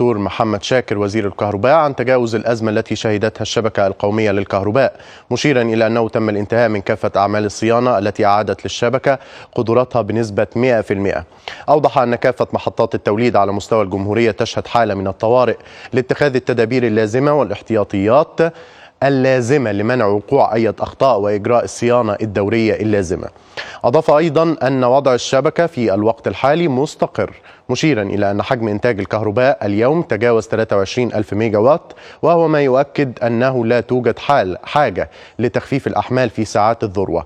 الدكتور محمد شاكر وزير الكهرباء عن تجاوز الأزمة التي شهدتها الشبكة القومية للكهرباء مشيرا إلى أنه تم الانتهاء من كافة أعمال الصيانة التي أعادت للشبكة قدراتها بنسبة 100% أوضح أن كافة محطات التوليد على مستوى الجمهورية تشهد حالة من الطوارئ لاتخاذ التدابير اللازمة والاحتياطيات اللازمة لمنع وقوع أي أخطاء وإجراء الصيانة الدورية اللازمة أضاف أيضا أن وضع الشبكة في الوقت الحالي مستقر مشيرا إلى أن حجم إنتاج الكهرباء اليوم تجاوز 23 ألف ميجا وات وهو ما يؤكد أنه لا توجد حال حاجة لتخفيف الأحمال في ساعات الذروة